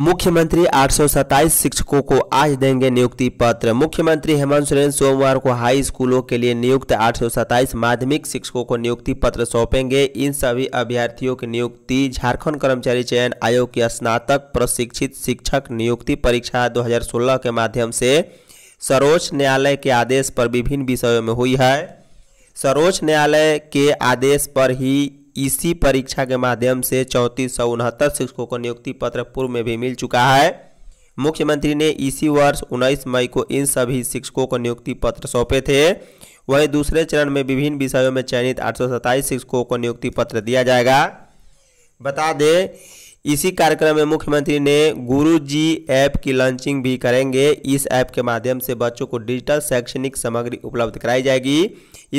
मुख्यमंत्री आठ शिक्षकों को आज देंगे नियुक्ति पत्र मुख्यमंत्री हेमंत सोरेन सोमवार को हाई स्कूलों के लिए नियुक्त आठ माध्यमिक शिक्षकों को नियुक्ति पत्र सौंपेंगे इन सभी अभ्यर्थियों की नियुक्ति झारखंड कर्मचारी चयन आयोग की स्नातक प्रशिक्षित शिक्षक नियुक्ति परीक्षा दो के माध्यम से सर्वोच्च न्यायालय के आदेश पर विभिन्न विषयों में हुई है सर्वोच्च न्यायालय के आदेश पर ही इसी परीक्षा के माध्यम से चौंतीस सौ उनहत्तर शिक्षकों को नियुक्ति पत्र पूर्व में भी मिल चुका है मुख्यमंत्री ने इसी वर्ष 19 मई को इन सभी शिक्षकों को नियुक्ति पत्र सौंपे थे वहीं दूसरे चरण में विभिन्न विषयों में चयनित आठ शिक्षकों को नियुक्ति पत्र दिया जाएगा बता दें इसी कार्यक्रम में मुख्यमंत्री ने गुरु जी ऐप की लॉन्चिंग भी करेंगे इस ऐप के माध्यम से बच्चों को डिजिटल शैक्षणिक सामग्री उपलब्ध कराई जाएगी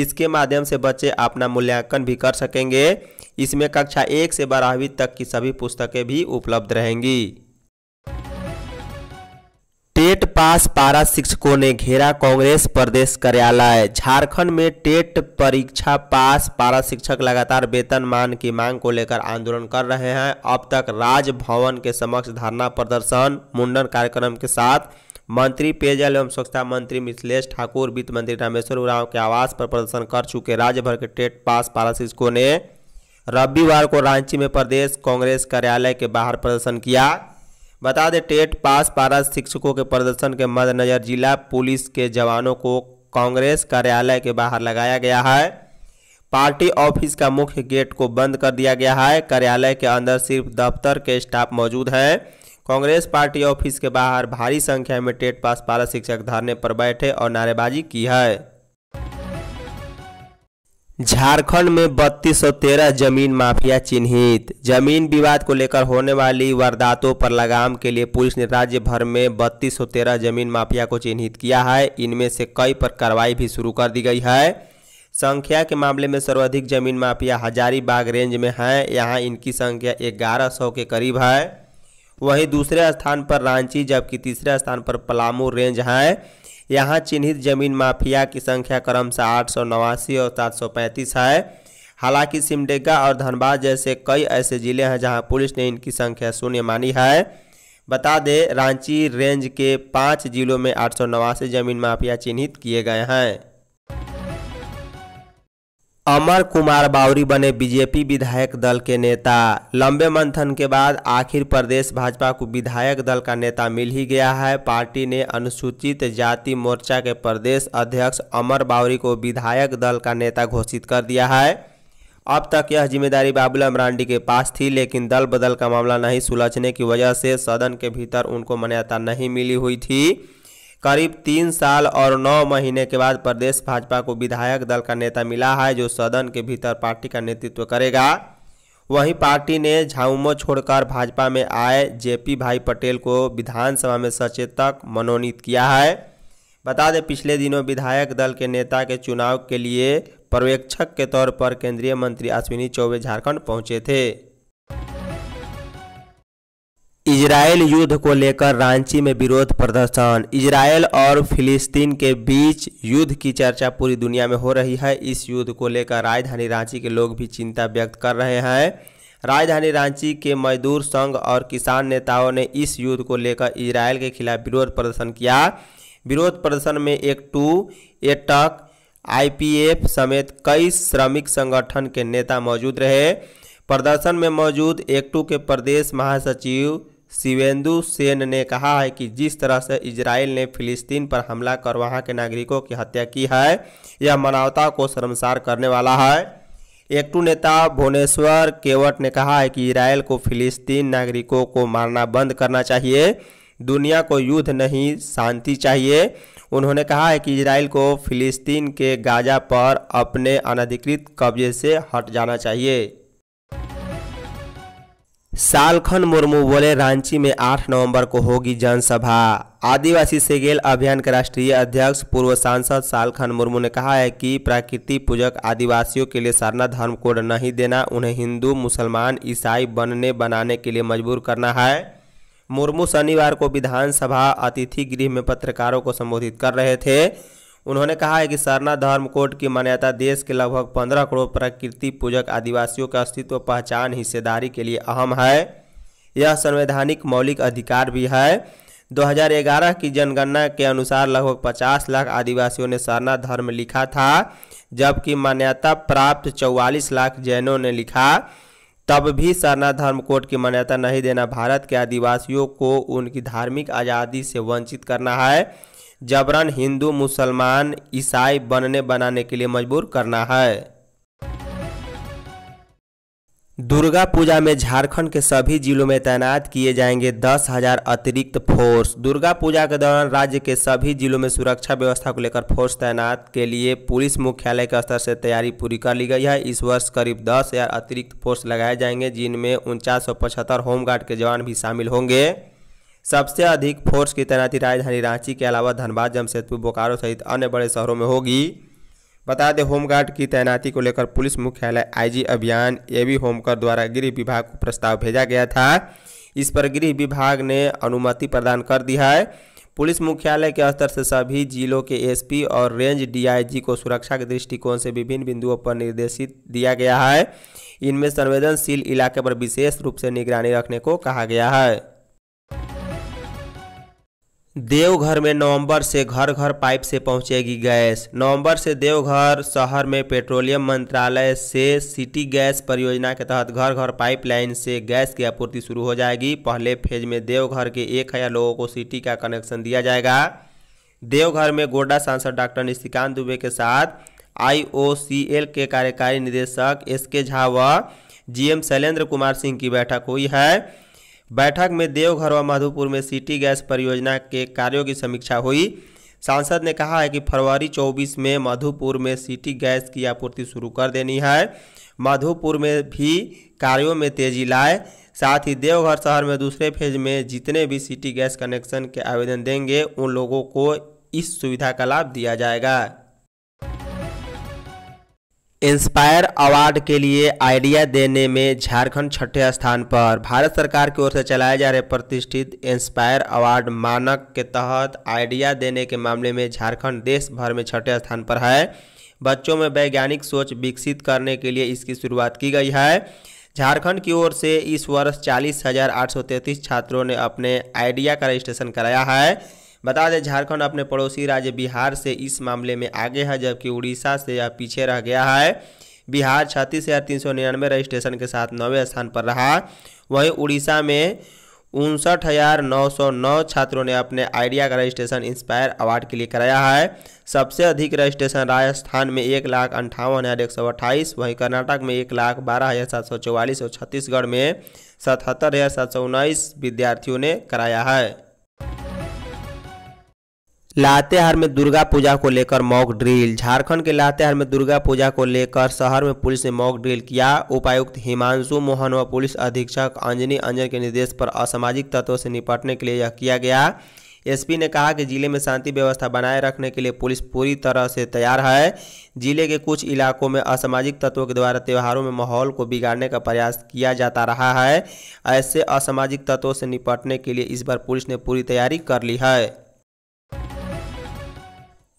इसके माध्यम से बच्चे अपना मूल्यांकन भी कर सकेंगे इसमें कक्षा एक से बारहवीं तक की सभी पुस्तकें भी उपलब्ध रहेंगी टेट पास पारा शिक्षकों ने घेरा कांग्रेस प्रदेश कार्यालय झारखंड में टेट परीक्षा पास पारा शिक्षक लगातार वेतन मान की मांग को लेकर आंदोलन कर रहे हैं अब तक राजभवन के समक्ष धरना प्रदर्शन मुंडन कार्यक्रम के साथ मंत्री पेयजल एवं स्वच्छता मंत्री मिथिलेश ठाकुर वित्त मंत्री रामेश्वर उराव के आवास पर प्रदर्शन कर चुके राज्य भर के टेट पास पारा शिक्षकों ने रविवार को रांची में प्रदेश कांग्रेस कार्यालय के बाहर प्रदर्शन किया बता दें टेट पास पारा शिक्षकों के प्रदर्शन के मद्देनज़र जिला पुलिस के जवानों को कांग्रेस कार्यालय के बाहर लगाया गया है पार्टी ऑफिस का मुख्य गेट को बंद कर दिया गया है कार्यालय के अंदर सिर्फ दफ्तर के स्टाफ मौजूद हैं कांग्रेस पार्टी ऑफिस के बाहर भारी संख्या में टेट पास पारा शिक्षक धरने पर बैठे और नारेबाजी की है झारखंड में बत्तीस सौ तेरह जमीन माफिया चिन्हित जमीन विवाद को लेकर होने वाली वारदातों पर लगाम के लिए पुलिस ने राज्य भर में बत्तीस सौ तेरह जमीन माफिया को चिन्हित किया है इनमें से कई पर कार्रवाई भी शुरू कर दी गई है संख्या के मामले में सर्वाधिक जमीन माफिया हजारीबाग रेंज में है यहाँ इनकी संख्या ग्यारह सौ के करीब है वहीं दूसरे स्थान पर रांची जबकि तीसरे स्थान पर पलामू रेंज है यहाँ चिन्हित जमीन माफिया की संख्या क्रमशः आठ सौ नवासी और सात सौ पैंतीस है हालांकि सिमडेगा और धनबाद जैसे कई ऐसे जिले हैं जहां पुलिस ने इनकी संख्या शून्य मानी है बता दें रांची रेंज के पाँच जिलों में आठ सौ नवासी जमीन माफिया चिन्हित किए गए हैं अमर कुमार बावरी बने बीजेपी विधायक दल के नेता लंबे मंथन के बाद आखिर प्रदेश भाजपा को विधायक दल का नेता मिल ही गया है पार्टी ने अनुसूचित जाति मोर्चा के प्रदेश अध्यक्ष अमर बावरी को विधायक दल का नेता घोषित कर दिया है अब तक यह जिम्मेदारी बाबूलाल मरांडी के पास थी लेकिन दल बदल का मामला नहीं सुलझने की वजह से सदन के भीतर उनको मान्यता नहीं मिली हुई थी करीब तीन साल और नौ महीने के बाद प्रदेश भाजपा को विधायक दल का नेता मिला है जो सदन के भीतर पार्टी का नेतृत्व करेगा वहीं पार्टी ने झाउमो छोड़कर भाजपा में आए जेपी भाई पटेल को विधानसभा में सचेतक मनोनीत किया है बता दें पिछले दिनों विधायक दल के नेता के चुनाव के लिए पर्यवेक्षक के तौर पर केंद्रीय मंत्री अश्विनी चौबे झारखंड पहुंचे थे इजराइल युद्ध को लेकर रांची में विरोध प्रदर्शन इजराइल और फिलिस्तीन के बीच युद्ध की चर्चा पूरी दुनिया में हो रही है इस युद्ध को लेकर राजधानी रांची के लोग भी चिंता व्यक्त कर रहे हैं राजधानी रांची के मजदूर संघ और किसान नेताओं ने इस युद्ध को लेकर इजराइल के खिलाफ विरोध प्रदर्शन किया विरोध प्रदर्शन में एक टू एटक आई समेत कई श्रमिक संगठन के नेता मौजूद रहे प्रदर्शन में मौजूद टू के प्रदेश महासचिव शिवेंदु सेन ने कहा है कि जिस तरह से इसराइल ने फिलिस्तीन पर हमला कर वहाँ के नागरिकों की हत्या की है यह मानवता को शर्मसार करने वाला है एकटू नेता भुवनेश्वर केवट ने कहा है कि इसराइल को फिलिस्तीन नागरिकों को मारना बंद करना चाहिए दुनिया को युद्ध नहीं शांति चाहिए उन्होंने कहा है कि इसराइल को फिलिस्तीन के गाजा पर अपने अनधिकृत कब्जे से हट जाना चाहिए सालखन मुर्मू बोले रांची में 8 नवंबर को होगी जनसभा आदिवासी सेगेल अभियान के राष्ट्रीय अध्यक्ष पूर्व सांसद सालखन मुर्मू ने कहा है कि प्रकृति पूजक आदिवासियों के लिए सरना धर्म कोड नहीं देना उन्हें हिंदू मुसलमान ईसाई बनने बनाने के लिए मजबूर करना है मुर्मू शनिवार को विधानसभा अतिथि गृह में पत्रकारों को संबोधित कर रहे थे उन्होंने कहा है कि सरना धर्म कोड की मान्यता देश के लगभग पंद्रह करोड़ प्रकृति पूजक आदिवासियों का अस्तित्व पहचान हिस्सेदारी के लिए अहम है यह संवैधानिक मौलिक अधिकार भी है 2011 की जनगणना के अनुसार लगभग 50 लाख आदिवासियों ने सरना धर्म लिखा था जबकि मान्यता प्राप्त 44 लाख जैनों ने लिखा तब भी सरना धर्म कोड की मान्यता नहीं देना भारत के आदिवासियों को उनकी धार्मिक आज़ादी से वंचित करना है जबरन हिंदू मुसलमान ईसाई बनने बनाने के लिए मजबूर करना है दुर्गा पूजा में झारखंड के सभी जिलों में तैनात किए जाएंगे दस हजार अतिरिक्त फोर्स दुर्गा पूजा के दौरान राज्य के सभी जिलों में सुरक्षा व्यवस्था को लेकर फोर्स तैनात के लिए पुलिस मुख्यालय के स्तर से तैयारी पूरी कर ली गई है इस वर्ष करीब दस हजार अतिरिक्त फोर्स लगाए जाएंगे जिनमें उनचास सौ पचहत्तर होमगार्ड के जवान भी शामिल होंगे सबसे अधिक फोर्स की तैनाती राजधानी रांची के अलावा धनबाद जमशेदपुर बोकारो सहित अन्य बड़े शहरों में होगी बता दें होमगार्ड की तैनाती को लेकर पुलिस मुख्यालय आईजी अभियान एवी होमकर द्वारा गृह विभाग को प्रस्ताव भेजा गया था इस पर गृह विभाग ने अनुमति प्रदान कर दी है पुलिस मुख्यालय के स्तर से सभी जिलों के एसपी और रेंज डीआईजी को सुरक्षा के दृष्टिकोण से विभिन्न बिंदुओं पर निर्देशित दिया गया है इनमें संवेदनशील इलाके पर विशेष रूप से निगरानी रखने को कहा गया है देवघर में नवंबर से घर घर पाइप से पहुंचेगी गैस नवंबर से देवघर शहर में पेट्रोलियम मंत्रालय से सिटी गैस परियोजना के तहत घर घर पाइपलाइन से गैस की आपूर्ति शुरू हो जाएगी पहले फेज में देवघर के एक हज़ार लोगों को सिटी का कनेक्शन दिया जाएगा देवघर में गोड्डा सांसद डॉक्टर निशिकांत दुबे के साथ आई के कार्यकारी निदेशक एस के झा व जी शैलेंद्र कुमार सिंह की बैठक हुई है बैठक में देवघर व माधोपुर में सिटी गैस परियोजना के कार्यों की समीक्षा हुई सांसद ने कहा है कि फरवरी 24 में माधोपुर में सिटी गैस की आपूर्ति शुरू कर देनी है माधोपुर में भी कार्यों में तेजी लाए साथ ही देवघर शहर में दूसरे फेज में जितने भी सिटी गैस कनेक्शन के आवेदन देंगे उन लोगों को इस सुविधा का लाभ दिया जाएगा इंस्पायर अवार्ड के लिए आइडिया देने में झारखंड छठे स्थान पर भारत सरकार की ओर से चलाए जा रहे प्रतिष्ठित इंस्पायर अवार्ड मानक के तहत आइडिया देने के मामले में झारखंड देश भर में छठे स्थान पर है बच्चों में वैज्ञानिक सोच विकसित करने के लिए इसकी शुरुआत की गई है झारखंड की ओर से इस वर्ष चालीस छात्रों ने अपने आइडिया का रजिस्ट्रेशन कराया है बता दें झारखंड अपने पड़ोसी राज्य बिहार से इस मामले में आगे है जबकि उड़ीसा से यह पीछे रह गया है बिहार छत्तीस हज़ार तीन सौ निन्यानवे रजिस्ट्रेशन के साथ नौवे स्थान पर रहा वहीं उड़ीसा में उनसठ हज़ार नौ सौ नौ छात्रों ने अपने आइडिया का रजिस्ट्रेशन इंस्पायर अवार्ड के लिए कराया है सबसे अधिक रजिस्ट्रेशन राजस्थान में एक लाख अंठावन हज़ार एक सौ अट्ठाईस वहीं कर्नाटक में एक लाख बारह हज़ार सात सौ चौवालीस और छत्तीसगढ़ में सतहत्तर हज़ार सात सौ उन्नीस विद्यार्थियों ने कराया है लातेहार में दुर्गा पूजा को लेकर मॉक ड्रिल झारखंड के लातेहार में दुर्गा पूजा को लेकर शहर में पुलिस ने मॉक ड्रिल किया उपायुक्त हिमांशु मोहन व पुलिस अधीक्षक अंजनी अंजन के निर्देश पर असामाजिक तत्वों से निपटने के लिए यह किया गया एसपी ने कहा कि जिले में शांति व्यवस्था बनाए रखने के लिए पुलिस पूरी तरह से तैयार है जिले के कुछ इलाकों में असामाजिक तत्वों के द्वारा त्योहारों में माहौल को बिगाड़ने का प्रयास किया जाता रहा है ऐसे असामाजिक तत्वों से निपटने के लिए इस बार पुलिस ने पूरी तैयारी कर ली है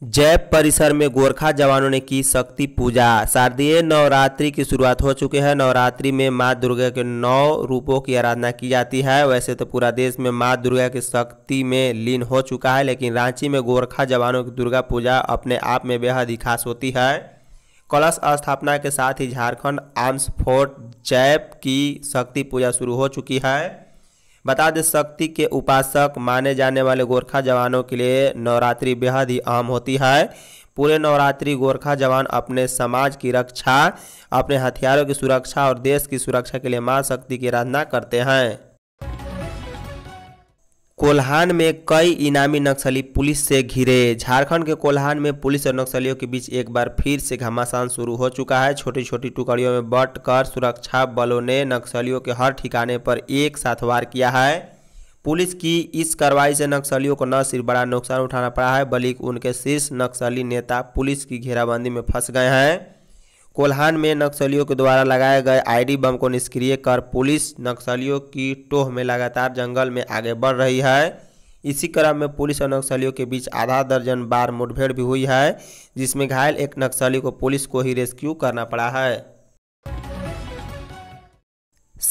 जैप परिसर में गोरखा जवानों ने की शक्ति पूजा शारदीय नवरात्रि की शुरुआत हो चुकी है नवरात्रि में माँ दुर्गा के नौ रूपों की आराधना की जाती है वैसे तो पूरा देश में माँ दुर्गा की शक्ति में लीन हो चुका है लेकिन रांची में गोरखा जवानों की दुर्गा पूजा अपने आप में बेहद ही खास होती है कलश स्थापना के साथ ही झारखंड आर्म्स फोर्ट जैप की शक्ति पूजा शुरू हो चुकी है बता दें शक्ति के उपासक माने जाने वाले गोरखा जवानों के लिए नवरात्रि बेहद ही अहम होती है पूरे नवरात्रि गोरखा जवान अपने समाज की रक्षा अपने हथियारों की सुरक्षा और देश की सुरक्षा के लिए माँ शक्ति की आराधना करते हैं कोल्हान में कई इनामी नक्सली पुलिस से घिरे झारखंड के कोल्हान में पुलिस और नक्सलियों के बीच एक बार फिर से घमासान शुरू हो चुका है छोटी छोटी टुकड़ियों में बट कर सुरक्षा बलों ने नक्सलियों के हर ठिकाने पर एक साथ वार किया है पुलिस की इस कार्रवाई से नक्सलियों को न सिर्फ बड़ा नुकसान उठाना पड़ा है बल्कि उनके शीर्ष नक्सली नेता पुलिस की घेराबंदी में फंस गए हैं कोल्हान में नक्सलियों के द्वारा लगाए गए आईडी बम को निष्क्रिय कर पुलिस नक्सलियों की टोह में लगातार जंगल में आगे बढ़ रही है इसी क्रम में पुलिस और नक्सलियों के बीच आधा दर्जन बार मुठभेड़ भी हुई है जिसमें घायल एक नक्सली को पुलिस को ही रेस्क्यू करना पड़ा है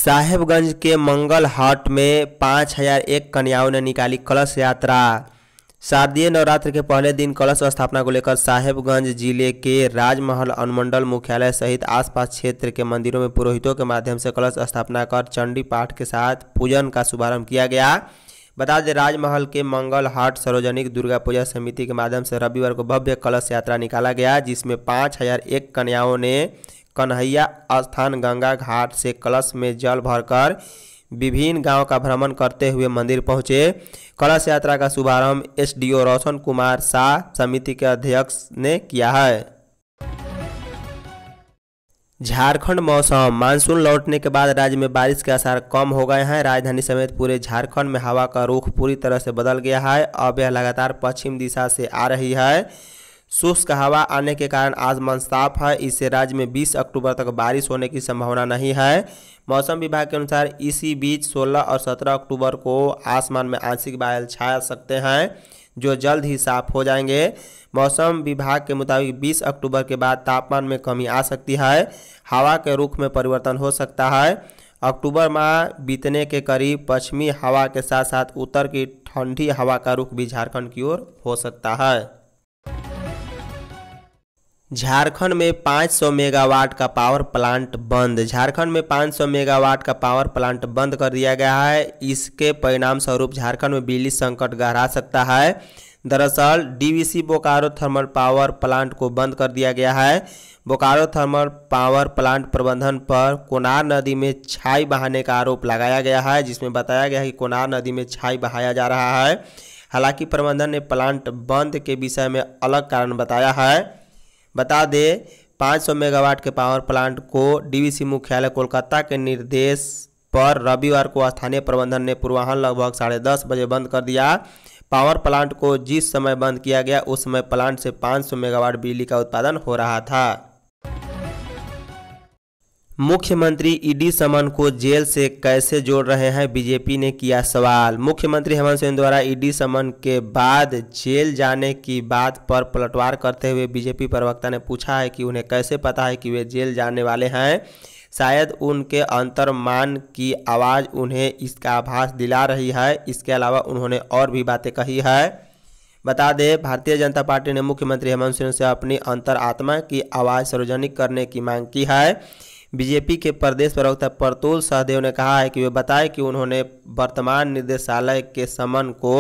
साहेबगंज के मंगल हाट में पाँच हजार एक कन्याओं ने निकाली कलश यात्रा शारदीय नवरात्र के पहले दिन कलश स्थापना को लेकर साहेबगंज जिले के राजमहल अनुमंडल मुख्यालय सहित आसपास क्षेत्र के मंदिरों में पुरोहितों के माध्यम से कलश स्थापना कर चंडी पाठ के साथ पूजन का शुभारंभ किया गया बता दें राजमहल के मंगल हाट सार्वजनिक दुर्गा पूजा समिति के माध्यम से रविवार को भव्य कलश यात्रा निकाला गया जिसमें पाँच हजार एक कन्याओं ने कन्हैया स्थान गंगा घाट से कलश में जल भरकर विभिन्न गांव का भ्रमण करते हुए मंदिर पहुंचे कलश यात्रा का शुभारंभ एसडीओ रोशन कुमार शाह समिति के अध्यक्ष ने किया है झारखंड मौसम मानसून लौटने के बाद राज्य में बारिश के आसार कम हो गए हैं राजधानी समेत पूरे झारखंड में हवा का रुख पूरी तरह से बदल गया है अब यह लगातार पश्चिम दिशा से आ रही है शुष्क हवा आने के कारण आज मन साफ है इससे राज्य में 20 अक्टूबर तक बारिश होने की संभावना नहीं है मौसम विभाग के अनुसार इसी बीच 16 और 17 अक्टूबर को आसमान में आंशिक बादल छा सकते हैं जो जल्द ही साफ हो जाएंगे मौसम विभाग के मुताबिक 20 अक्टूबर के बाद तापमान में कमी आ सकती है हवा के रुख में परिवर्तन हो सकता है अक्टूबर माह बीतने के करीब पश्चिमी हवा के साथ साथ उत्तर की ठंडी हवा का रुख भी झारखंड की ओर हो सकता है झारखंड में 500 मेगावाट का पावर प्लांट बंद झारखंड में 500 मेगावाट का पावर प्लांट बंद कर दिया गया है इसके परिणाम स्वरूप झारखंड में बिजली संकट गहरा सकता है दरअसल DVC Bokaro thermal power plant को बंद कर दिया गया है बोकारो थर्मल पावर प्लांट प्रबंधन पर कोनार नदी में छाई बहाने का आरोप लगाया गया है जिसमें बताया गया है कि कोनार नदी में छाई बहाया जा रहा है हालांकि प्रबंधन ने प्लांट बंद के विषय में अलग कारण बताया है बता दें 500 मेगावाट के पावर प्लांट को डीवीसी मुख्यालय कोलकाता के निर्देश पर रविवार को स्थानीय प्रबंधन ने पूर्वाहन लगभग साढ़े दस बजे बंद कर दिया पावर प्लांट को जिस समय बंद किया गया उस समय प्लांट से 500 मेगावाट बिजली का उत्पादन हो रहा था मुख्यमंत्री ईडी समन को जेल से कैसे जोड़ रहे हैं बीजेपी ने किया सवाल मुख्यमंत्री हेमंत सोरेन द्वारा ईडी समन के बाद जेल जाने की बात पर पलटवार करते हुए बीजेपी प्रवक्ता ने पूछा है कि उन्हें कैसे पता है कि वे जेल जाने वाले हैं शायद उनके अंतर्मान की आवाज़ उन्हें इसका आभास दिला रही है इसके अलावा उन्होंने और भी बातें कही है बता दें भारतीय जनता पार्टी ने मुख्यमंत्री हेमंत सोरेन से अपनी अंतर की आवाज़ सार्वजनिक करने की मांग की है बीजेपी के प्रदेश प्रवक्ता परतुल सहदेव ने कहा है कि वे बताए कि उन्होंने वर्तमान निदेशालय के समन को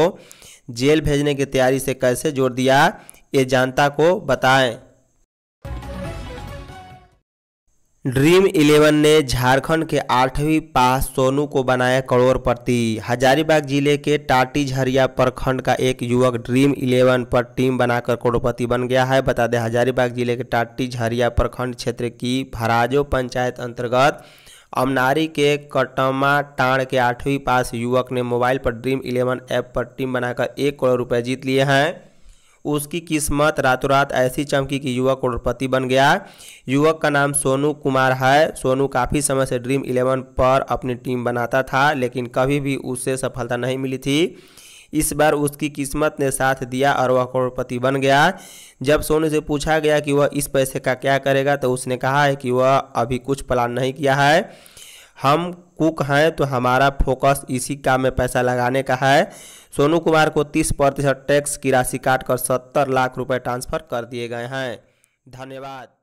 जेल भेजने की तैयारी से कैसे जोड़ दिया ये जनता को बताएं ड्रीम इलेवन ने झारखंड के आठवीं पास सोनू को बनाया करोड़पति हजारीबाग जिले के टाटी झरिया प्रखंड का एक युवक ड्रीम इलेवन पर टीम बनाकर करोड़पति बन गया है बता दें हजारीबाग जिले के टाटी झरिया प्रखंड क्षेत्र की भराजो पंचायत अंतर्गत अमनारी के कटमा टाण के आठवीं पास युवक ने मोबाइल पर ड्रीम इलेवन ऐप पर टीम बनाकर एक करोड़ रुपये जीत लिए हैं उसकी किस्मत रातों रात ऐसी चमकी कि युवक करोड़पति बन गया युवक का नाम सोनू कुमार है सोनू काफ़ी समय से ड्रीम इलेवन पर अपनी टीम बनाता था लेकिन कभी भी उससे सफलता नहीं मिली थी इस बार उसकी किस्मत ने साथ दिया और वह करोड़पति बन गया जब सोनू से पूछा गया कि वह इस पैसे का क्या करेगा तो उसने कहा है कि वह अभी कुछ प्लान नहीं किया है हम कुक हैं तो हमारा फोकस इसी काम में पैसा लगाने का है सोनू कुमार को तीस प्रतिशत टैक्स की राशि काटकर सत्तर लाख रुपए ट्रांसफर कर दिए गए हैं धन्यवाद